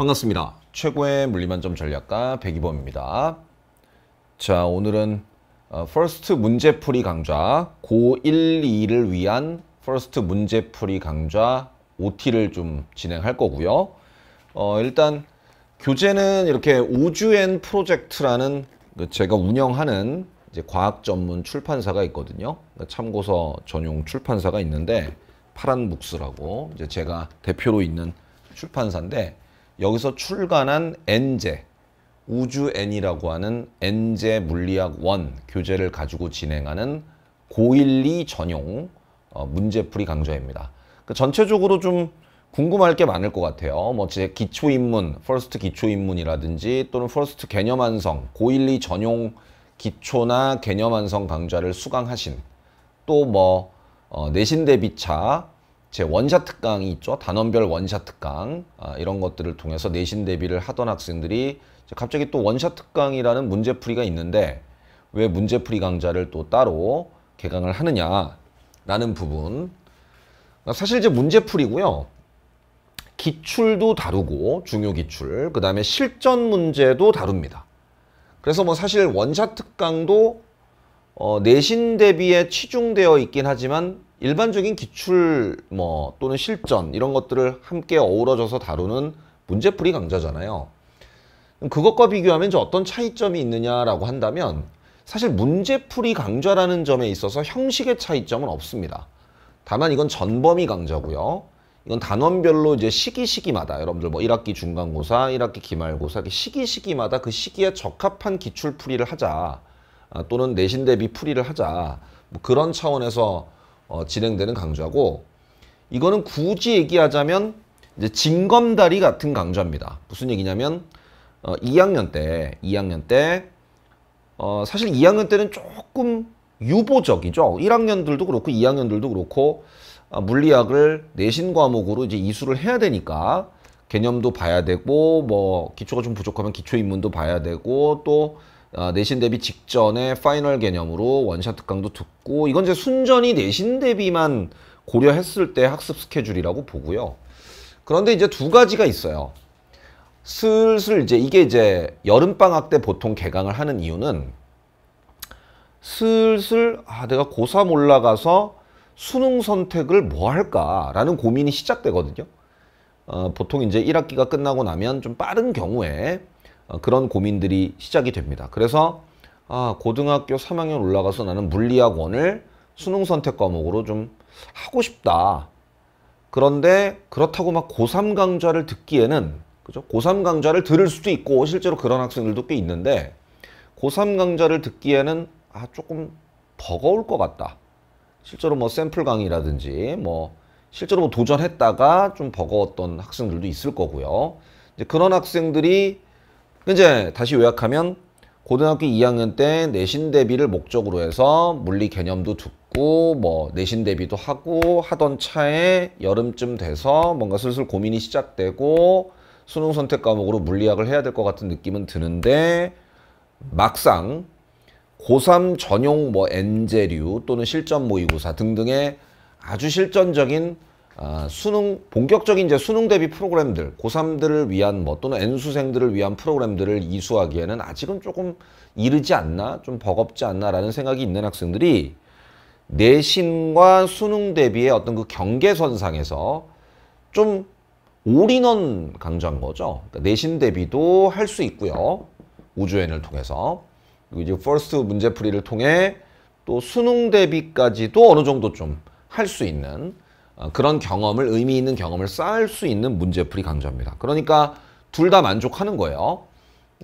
반갑습니다. 최고의 물리만점 전략가 백이범입니다. 자, 오늘은 퍼스트 어, 문제풀이 강좌 고1, 2를 위한 퍼스트 문제풀이 강좌 OT를 좀 진행할 거고요. 어, 일단 교재는 이렇게 우주엔 프로젝트라는 그 제가 운영하는 이제 과학 전문 출판사가 있거든요. 참고서 전용 출판사가 있는데 파란 묵스라고 이제 제가 대표로 있는 출판사인데 여기서 출간한 엔제 우주 N이라고 하는 엔제 물리학 원 교재를 가지고 진행하는 고12 전용 어, 문제풀이 강좌입니다. 그 전체적으로 좀 궁금할 게 많을 것 같아요. 뭐 제 기초 인문, 퍼스트 기초 인문이라든지 또는 퍼스트 개념 완성, 고12 전용 기초나 개념 완성 강좌를 수강하신 또뭐 어, 내신 대비차 제 원샷 특강이 있죠. 단원별 원샷 특강 아, 이런 것들을 통해서 내신 대비를 하던 학생들이 갑자기 또 원샷 특강이라는 문제풀이가 있는데 왜 문제풀이 강좌를 또 따로 개강을 하느냐라는 부분 아, 사실 이제 문제풀이고요. 기출도 다루고 중요 기출 그 다음에 실전 문제도 다룹니다. 그래서 뭐 사실 원샷 특강도 어, 내신 대비에 치중되어 있긴 하지만 일반적인 기출 뭐 또는 실전 이런 것들을 함께 어우러져서 다루는 문제풀이 강좌잖아요. 그것과 비교하면 어떤 차이점이 있느냐라고 한다면 사실 문제풀이 강좌라는 점에 있어서 형식의 차이점은 없습니다. 다만 이건 전범위 강좌고요. 이건 단원별로 이제 시기 시기마다 여러분들 뭐 1학기 중간고사, 1학기 기말고사 시기 시기마다 그 시기에 적합한 기출풀이를 하자 아, 또는 내신 대비 풀이를 하자 뭐 그런 차원에서 어, 진행되는 강좌고 이거는 굳이 얘기하자면 이제 징검다리 같은 강좌입니다. 무슨 얘기냐면 어, 2학년 때 2학년 때 어, 사실 2학년 때는 조금 유보적이죠. 1학년들도 그렇고 2학년들도 그렇고 아, 물리학을 내신 과목으로 이제 이수를 해야 되니까 개념도 봐야 되고 뭐 기초가 좀 부족하면 기초 입문도 봐야 되고 또 아, 내신 대비 직전에 파이널 개념으로 원샷 특강도 듣고 이건 이제 순전히 내신 대비만 고려했을 때 학습 스케줄이라고 보고요. 그런데 이제 두 가지가 있어요. 슬슬 이제 이게 이제 여름방학 때 보통 개강을 하는 이유는 슬슬 아 내가 고3 올라가서 수능 선택을 뭐 할까라는 고민이 시작되거든요. 어, 보통 이제 1학기가 끝나고 나면 좀 빠른 경우에 어, 그런 고민들이 시작이 됩니다. 그래서 아, 고등학교 3학년 올라가서 나는 물리학원을 수능 선택 과목으로 좀 하고 싶다. 그런데 그렇다고 막 고3 강좌를 듣기에는 그죠? 고3 강좌를 들을 수도 있고 실제로 그런 학생들도 꽤 있는데 고3 강좌를 듣기에는 아 조금 버거울 것 같다. 실제로 뭐 샘플 강의라든지 뭐 실제로 뭐 도전했다가 좀 버거웠던 학생들도 있을 거고요. 이제 그런 학생들이 현재 다시 요약하면 고등학교 2학년 때 내신 대비를 목적으로 해서 물리 개념도 듣고 뭐 내신 대비도 하고 하던 차에 여름쯤 돼서 뭔가 슬슬 고민이 시작되고 수능 선택 과목으로 물리학을 해야 될 것 같은 느낌은 드는데 막상 고3 전용 뭐 엔제류 또는 실전 모의고사 등등의 아주 실전적인 아, 수능 본격적인 이제 수능 대비 프로그램들 고3들을 위한 뭐 또는 N수생들을 위한 프로그램들을 이수하기에는 아직은 조금 이르지 않나 좀 버겁지 않나라는 생각이 있는 학생들이 내신과 수능 대비의 어떤 그 경계선상에서 좀 올인원 강조한 거죠. 그러니까 내신 대비도 할 수 있고요. 우주엔을 통해서 그리고 이제 퍼스트 문제풀이를 통해 또 수능 대비까지도 어느 정도 좀 할 수 있는 어, 그런 경험을 의미 있는 경험을 쌓을 수 있는 문제풀이 강좌입니다. 그러니까 둘 다 만족하는 거예요.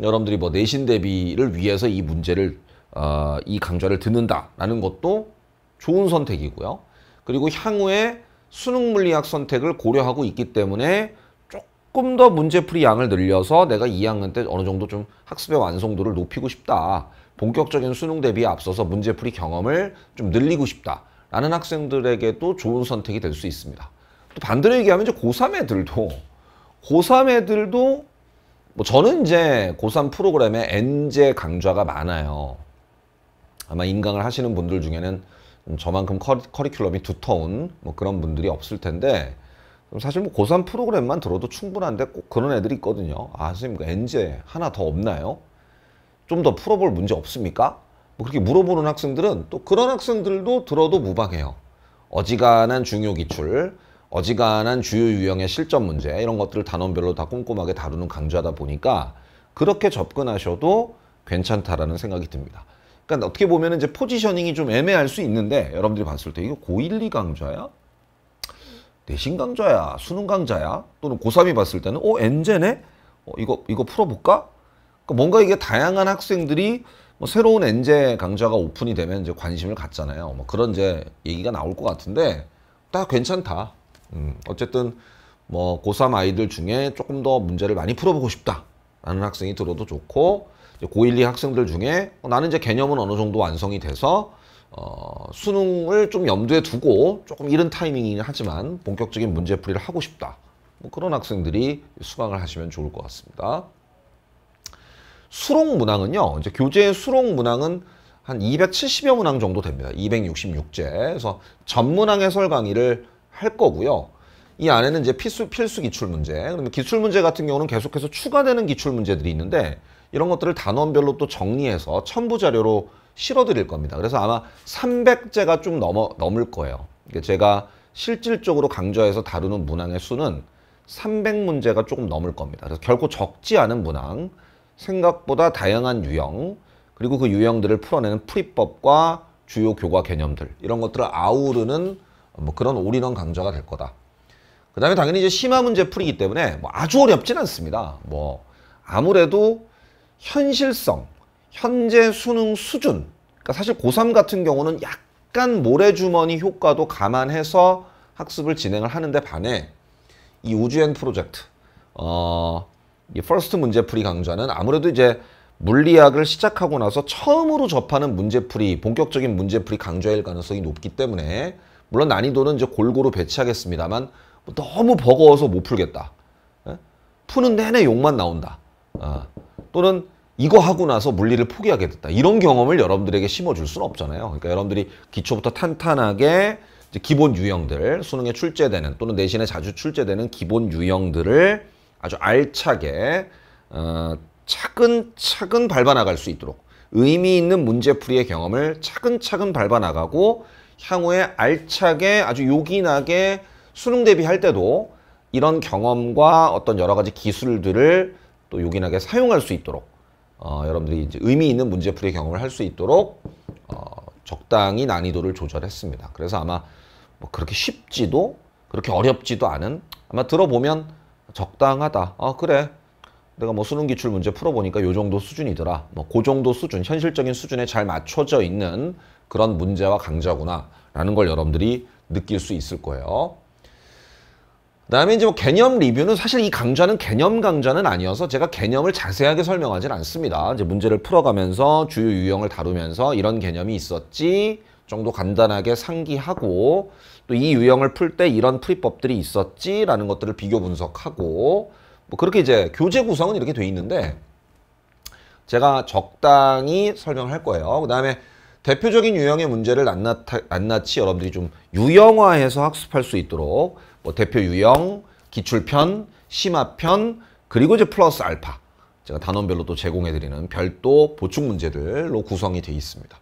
여러분들이 뭐 내신 대비를 위해서 이 문제를 어, 이 강좌를 듣는다라는 것도 좋은 선택이고요. 그리고 향후에 수능 물리학 선택을 고려하고 있기 때문에 조금 더 문제풀이 양을 늘려서 내가 2학년 때 어느 정도 좀 학습의 완성도를 높이고 싶다. 본격적인 수능 대비에 앞서서 문제풀이 경험을 좀 늘리고 싶다. 많은 학생들에게도 좋은 선택이 될 수 있습니다. 또 반대로 얘기하면 이제 고3 애들도 고3 애들도 뭐 저는 이제 고3 프로그램에 엔제 강좌가 많아요. 아마 인강을 하시는 분들 중에는 저만큼 커리, 큘럼이 두터운 뭐 그런 분들이 없을 텐데 사실 뭐 고3 프로그램만 들어도 충분한데 꼭 그런 애들이 있거든요. 아 선생님 그엔 하나 더 없나요? 좀 더 풀어볼 문제 없습니까? 뭐 그렇게 물어보는 학생들은 또 그런 학생들도 들어도 무방해요. 어지간한 중요 기출, 어지간한 주요 유형의 실전 문제 이런 것들을 단원별로 다 꼼꼼하게 다루는 강좌다 보니까 그렇게 접근하셔도 괜찮다라는 생각이 듭니다. 그러니까 어떻게 보면 이제 포지셔닝이 좀 애매할 수 있는데 여러분들이 봤을 때 이거 고1, 2 강좌야? 내신 강좌야? 수능 강좌야? 또는 고3이 봤을 때는 어, 엔제네? 어, 이거 이거 풀어 볼까? 그러니까 뭔가 이게 다양한 학생들이 뭐 새로운 엔제 강좌가 오픈이 되면 이제 관심을 갖잖아요. 뭐 그런 이제 얘기가 나올 것 같은데 다 괜찮다. 음, 어쨌든 뭐 고3 아이들 중에 조금 더 문제를 많이 풀어보고 싶다라는 학생이 들어도 좋고 고1, 2 학생들 중에 어, 나는 이제 개념은 어느 정도 완성이 돼서 어, 수능을 좀 염두에 두고 조금 이른 타이밍이긴 하지만 본격적인 문제풀이를 하고 싶다. 뭐 그런 학생들이 수강을 하시면 좋을 것 같습니다. 수록 문항은요. 이제 교재의 수록 문항은 한 270여 문항 정도 됩니다. 266제. 그래서 전문항 해설 강의를 할 거고요. 이 안에는 이제 필수, 필수 기출 문제. 그러면 기출 문제 같은 경우는 계속해서 추가되는 기출 문제들이 있는데 이런 것들을 단원별로 또 정리해서 첨부 자료로 실어 드릴 겁니다. 그래서 아마 300제가 좀 넘어 넘을 거예요. 제가 실질적으로 강조해서 다루는 문항의 수는 300문제가 조금 넘을 겁니다. 그래서 결코 적지 않은 문항 생각보다 다양한 유형 그리고 그 유형들을 풀어내는 풀이법과 주요 교과 개념들 이런 것들을 아우르는 뭐 그런 올인원 강좌가 될 거다. 그 다음에 당연히 이제 심화 문제 풀이기 때문에 뭐 아주 어렵진 않습니다. 뭐 아무래도 현실성, 현재 수능 수준 그러니까 사실 고3 같은 경우는 약간 모래주머니 효과도 감안해서 학습을 진행을 하는데 반해 이 우주엔 프로젝트 어, 이 퍼스트 문제풀이 강좌는 아무래도 이제 물리학을 시작하고 나서 처음으로 접하는 문제풀이 본격적인 문제풀이 강좌일 가능성이 높기 때문에 물론 난이도는 이제 골고루 배치하겠습니다만 뭐 너무 버거워서 못 풀겠다. 예? 푸는 내내 욕만 나온다. 아, 또는 이거 하고 나서 물리를 포기하게 됐다. 이런 경험을 여러분들에게 심어줄 수는 없잖아요. 그러니까 여러분들이 기초부터 탄탄하게 기본 유형들, 수능에 출제되는 또는 내신에 자주 출제되는 기본 유형들을 아주 알차게 어, 차근차근 밟아나갈 수 있도록 의미 있는 문제풀이의 경험을 차근차근 밟아나가고 향후에 알차게 아주 요긴하게 수능 대비할 때도 이런 경험과 어떤 여러 가지 기술들을 또 요긴하게 사용할 수 있도록 어, 여러분들이 이제 의미 있는 문제풀이 경험을 할 수 있도록 어, 적당히 난이도를 조절했습니다. 그래서 아마 뭐 그렇게 쉽지도 그렇게 어렵지도 않은 아마 들어보면 적당하다. 아 그래. 내가 뭐 수능 기출 문제 풀어보니까 요 정도 수준이더라. 뭐그 정도 수준, 현실적인 수준에 잘 맞춰져 있는 그런 문제와 강좌구나. 라는 걸 여러분들이 느낄 수 있을 거예요. 그 다음에 이제 뭐 개념 리뷰는 사실 이 강좌는 개념 강좌는 아니어서 제가 개념을 자세하게 설명하진 않습니다. 이제 문제를 풀어가면서 주요 유형을 다루면서 이런 개념이 있었지, 정도 간단하게 상기하고 또 이 유형을 풀 때 이런 풀이법들이 있었지라는 것들을 비교 분석하고 뭐 그렇게 이제 교재 구성은 이렇게 돼 있는데 제가 적당히 설명을 할 거예요. 그 다음에 대표적인 유형의 문제를 낱낱이 여러분들이 좀 유형화해서 학습할 수 있도록 뭐 대표 유형, 기출편, 심화편, 그리고 이제 플러스 알파 제가 단원별로 또 제공해드리는 별도 보충 문제들로 구성이 돼 있습니다.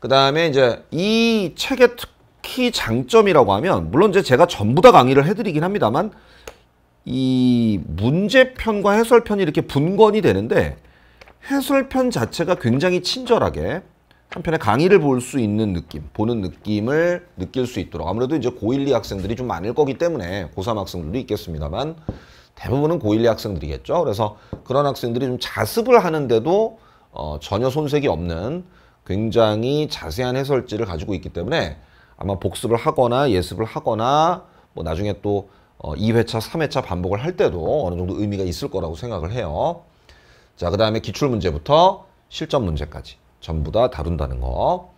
그 다음에 이제 이 책의 특히 장점이라고 하면 물론 이제 제가 전부 다 강의를 해드리긴 합니다만 이 문제편과 해설편이 이렇게 분권이 되는데 해설편 자체가 굉장히 친절하게 한편의 강의를 볼 수 있는 느낌, 보는 느낌을 느낄 수 있도록 아무래도 이제 고1, 2 학생들이 좀 많을 거기 때문에 고3 학생들도 있겠습니다만 대부분은 고1, 2 학생들이겠죠. 그래서 그런 학생들이 좀 자습을 하는데도 어, 전혀 손색이 없는 굉장히 자세한 해설지를 가지고 있기 때문에 아마 복습을 하거나 예습을 하거나 뭐 나중에 또 2회차, 어, 3회차 반복을 할 때도 어느 정도 의미가 있을 거라고 생각을 해요. 자, 그 다음에 기출문제부터 실전 문제까지 전부 다 다룬다는 거.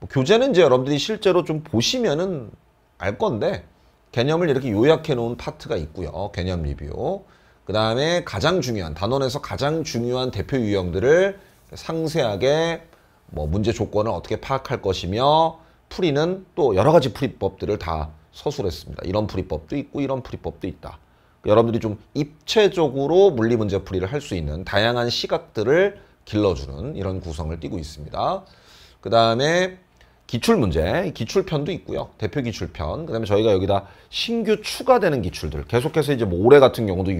뭐 교재는 이제 여러분들이 실제로 좀 보시면은 알 건데 개념을 이렇게 요약해 놓은 파트가 있고요. 개념 리뷰. 그 다음에 가장 중요한 단원에서 가장 중요한 대표 유형들을 상세하게 뭐 문제 조건을 어떻게 파악할 것이며 풀이는 또 여러 가지 풀이법들을 다 서술했습니다. 이런 풀이법도 있고 이런 풀이법도 있다. 여러분들이 좀 입체적으로 물리 문제 풀이를 할 수 있는 다양한 시각들을 길러주는 이런 구성을 띠고 있습니다. 그 다음에 기출문제, 기출편도 있고요. 대표 기출편. 그 다음에 저희가 여기다 신규 추가되는 기출들. 계속해서 이제 뭐 올해 같은 경우도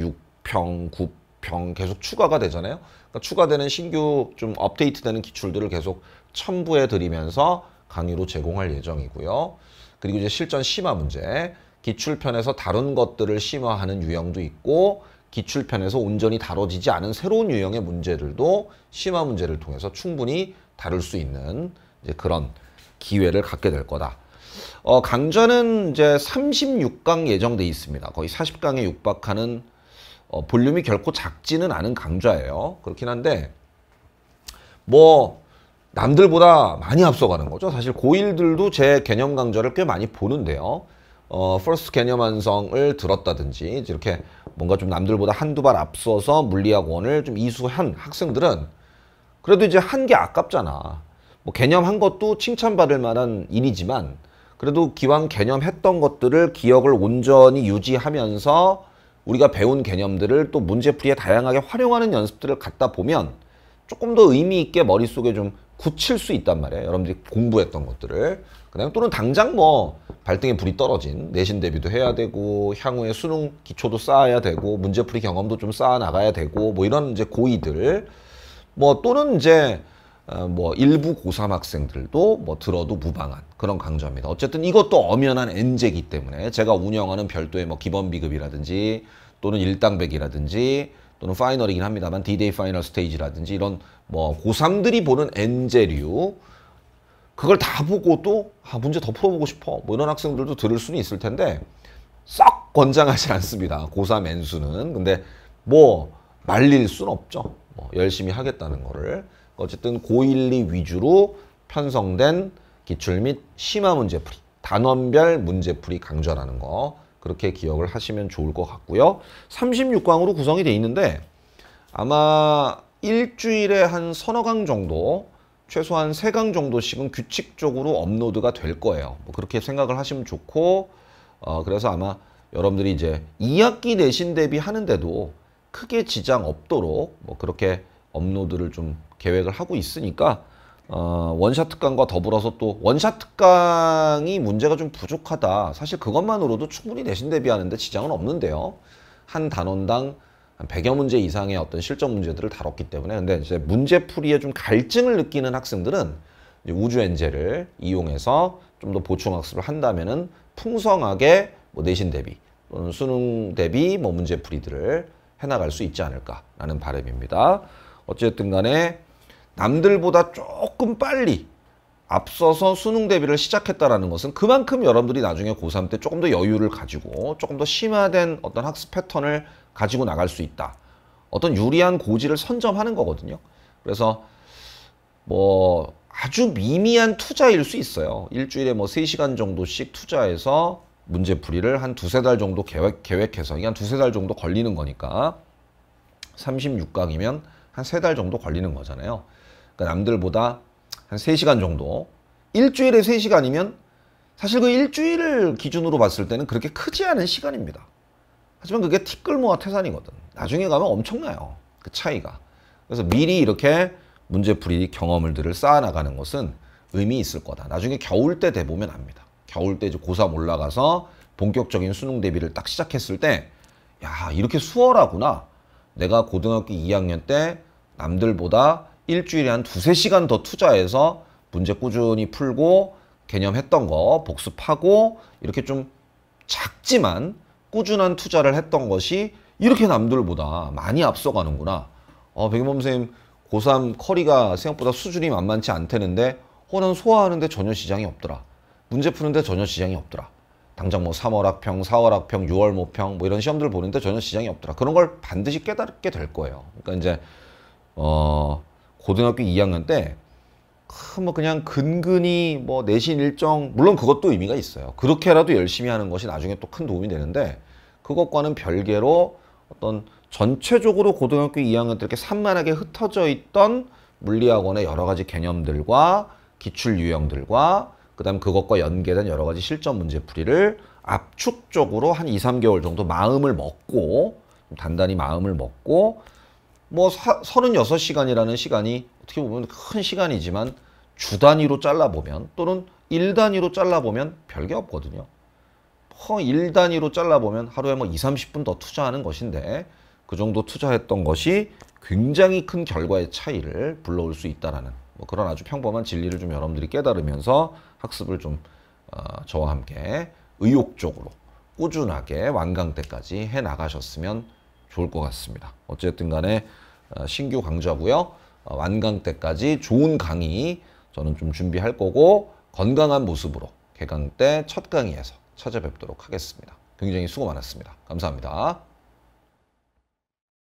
6평, 9병 계속 추가가 되잖아요. 그러니까 추가되는 신규 좀 업데이트되는 기출들을 계속 첨부해 드리면서 강의로 제공할 예정이고요. 그리고 이제 실전 심화 문제, 기출편에서 다른 것들을 심화하는 유형도 있고 기출편에서 온전히 다뤄지지 않은 새로운 유형의 문제들도 심화 문제를 통해서 충분히 다룰 수 있는 그런 기회를 갖게 될 거다. 어, 강좌는 이제 36강 예정돼 있습니다. 거의 40강에 육박하는 어, 볼륨이 결코 작지는 않은 강좌예요. 그렇긴 한데 뭐 남들보다 많이 앞서가는 거죠. 사실 고1들도제 개념 강좌를 꽤 많이 보는데요. 어, 퍼스트 개념 완성을 들었다든지 이렇게 뭔가 좀 남들보다 한두 발 앞서서 물리학 원을 좀 이수한 학생들은 그래도 이제 한 게 아깝잖아. 뭐 개념 한 것도 칭찬받을 만한 일이지만 그래도 기왕 개념했던 것들을 기억을 온전히 유지하면서 우리가 배운 개념들을 또 문제풀이에 다양하게 활용하는 연습들을 갖다 보면 조금 더 의미 있게 머릿속에 좀 굳힐 수 있단 말이에요. 여러분들이 공부했던 것들을. 그다음 또는 당장 뭐 발등에 불이 떨어진 내신 대비도 해야 되고 향후에 수능 기초도 쌓아야 되고 문제풀이 경험도 좀 쌓아 나가야 되고 뭐 이런 이제 고의들 뭐 또는 이제 어, 뭐 일부 고3 학생들도 뭐 들어도 무방한 그런 강좌입니다. 어쨌든 이것도 엄연한 엔제기 때문에 제가 운영하는 별도의 뭐 기본 비급이라든지 또는 일당백이라든지 또는 파이널이긴 합니다만 디데이 파이널 스테이지라든지 이런 뭐 고3들이 보는 엔제류 그걸 다 보고도 아 문제 더 풀어보고 싶어 뭐 이런 학생들도 들을 수는 있을 텐데 썩 권장하지 않습니다. 고3 엔수는 근데 뭐 말릴 순 없죠. 뭐 열심히 하겠다는 거를 어쨌든 고1 2 위주로 편성된 기출 및 심화 문제풀이, 단원별 문제풀이 강좌라는 거 그렇게 기억을 하시면 좋을 것 같고요. 36강으로 구성이 돼 있는데 아마 일주일에 한 서너 강 정도 최소한 세 강 정도씩은 규칙적으로 업로드가 될 거예요. 뭐 그렇게 생각을 하시면 좋고 어, 그래서 아마 여러분들이 이제 2학기 내신 대비하는데도 크게 지장 없도록 뭐 그렇게 업로드를 좀 계획을 하고 있으니까 어, 원샷 특강과 더불어서 또 원샷 특강이 문제가 좀 부족하다. 사실 그것만으로도 충분히 내신 대비하는데 지장은 없는데요. 한 단원당 한 100여 문제 이상의 어떤 실전 문제들을 다뤘기 때문에 근데 이제 문제 풀이에 좀 갈증을 느끼는 학생들은 우주 엔젤을 이용해서 좀 더 보충 학습을 한다면은 풍성하게 뭐 내신 대비 또는 수능 대비 뭐 문제 풀이들을 해나갈 수 있지 않을까라는 바람입니다. 어쨌든 간에 남들보다 조금 빨리 앞서서 수능 대비를 시작했다라는 것은 그만큼 여러분들이 나중에 고3 때 조금 더 여유를 가지고 조금 더 심화된 어떤 학습 패턴을 가지고 나갈 수 있다. 어떤 유리한 고지를 선점하는 거거든요. 그래서 뭐 아주 미미한 투자일 수 있어요. 일주일에 뭐 3시간 정도씩 투자해서 문제풀이를 한 두세 달 정도 계획, 계획해서 이한 두 세 달 정도 걸리는 거니까 36강이면 한 세 달 정도 걸리는 거잖아요. 그러니까 남들보다 한 3시간 정도 일주일에 3시간이면 사실 그 일주일을 기준으로 봤을 때는 그렇게 크지 않은 시간입니다. 하지만 그게 티끌모아 태산이거든. 나중에 가면 엄청나요. 그 차이가. 그래서 미리 이렇게 문제풀이 경험들을 을 쌓아나가는 것은 의미 있을 거다. 나중에 겨울 때 돼보면 압니다. 겨울 때 이제 고3 올라가서 본격적인 수능 대비를 딱 시작했을 때, 야, 이렇게 수월하구나. 내가 고등학교 2학년 때 남들보다 일주일에 한 두세 시간 더 투자해서 문제 꾸준히 풀고 개념했던 거 복습하고 이렇게 좀 작지만 꾸준한 투자를 했던 것이 이렇게 남들보다 많이 앞서가는구나. 어, 백범 선생님 고3 커리가 생각보다 수준이 만만치 않다는데 어, 난 소화하는데 전혀 시장이 없더라. 문제 푸는데 전혀 시장이 없더라. 당장 뭐 3월 학평, 4월 학평, 6월 모평 뭐 이런 시험들 을 보는데 전혀 시장이 없더라. 그런 걸 반드시 깨닫게 될 거예요. 그러니까 이제 어 고등학교 2학년 때뭐 그냥 근근히 뭐 내신 일정 물론 그것도 의미가 있어요. 그렇게라도 열심히 하는 것이 나중에 또 큰 도움이 되는데 그것과는 별개로 어떤 전체적으로 고등학교 2학년 때 이렇게 산만하게 흩어져 있던 물리학원의 여러 가지 개념들과 기출 유형들과 그다음 그것과 연계된 여러 가지 실전 문제풀이를 압축적으로 한 2, 3개월 정도 마음을 먹고 단단히 마음을 먹고 뭐 36시간이라는 시간이 어떻게 보면 큰 시간이지만 주 단위로 잘라보면 또는 1 단위로 잘라보면 별게 없거든요. 뭐일 단위로 잘라보면 하루에 뭐 2, 30분 더 투자하는 것인데 그 정도 투자했던 것이 굉장히 큰 결과의 차이를 불러올 수 있다라는 뭐 그런 아주 평범한 진리를 좀 여러분들이 깨달으면서 학습을 좀 어, 저와 함께 의욕적으로 꾸준하게 완강 때까지 해 나가셨으면 좋을 것 같습니다. 어쨌든 간에 어, 신규 강좌고요. 어, 완강 때까지 좋은 강의 저는 좀 준비할 거고 건강한 모습으로 개강 때 첫 강의에서 찾아뵙도록 하겠습니다. 굉장히 수고 많았습니다. 감사합니다.